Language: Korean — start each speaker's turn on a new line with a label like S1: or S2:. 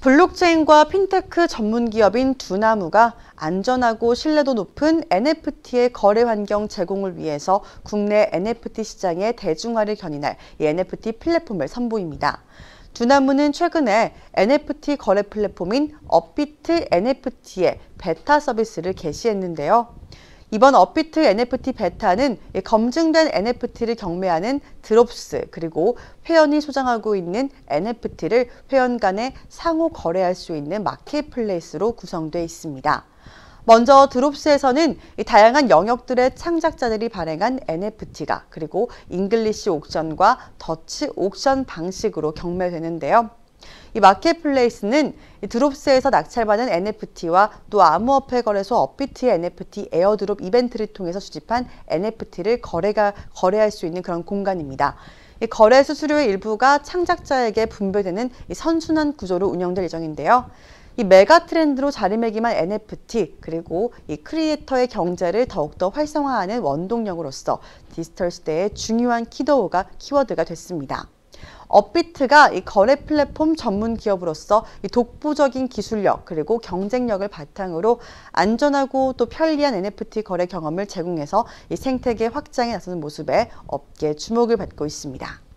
S1: 블록체인과 핀테크 전문 기업인 두나무가 안전하고 신뢰도 높은 NFT의 거래 환경 제공을 위해서 국내 NFT 시장의 대중화를 견인할 NFT 플랫폼을 선보입니다. 두나무는 최근에 NFT 거래 플랫폼인 업비트 NFT의 베타 서비스를 개시했는데요. 이번 업비트 NFT 베타는 검증된 NFT를 경매하는 드롭스 그리고 회원이 소장하고 있는 NFT를 회원 간에 상호 거래할 수 있는 마켓플레이스로 구성되어 있습니다. 먼저 드롭스에서는 다양한 영역들의 창작자들이 발행한 NFT가 그리고 잉글리시 옥션과 더치 옥션 방식으로 경매되는데요. 이 마켓플레이스는 이 드롭스에서 낙찰받은 NFT와 또 암호화폐 거래소 업비트의 NFT 에어드롭 이벤트를 통해서 수집한 NFT를 거래가 거래할 수 있는 그런 공간입니다. 이 거래 수수료의 일부가 창작자에게 분배되는 이 선순환 구조로 운영될 예정인데요. 이 메가 트렌드로 자리매김한 NFT 그리고 이 크리에이터의 경제를 더욱더 활성화하는 원동력으로서 디지털 시대의 중요한 키워드가 됐습니다. 업비트가 이 거래 플랫폼 전문 기업으로서 이 독보적인 기술력 그리고 경쟁력을 바탕으로 안전하고 또 편리한 NFT 거래 경험을 제공해서 이 생태계 확장에 나서는 모습에 업계 주목을 받고 있습니다.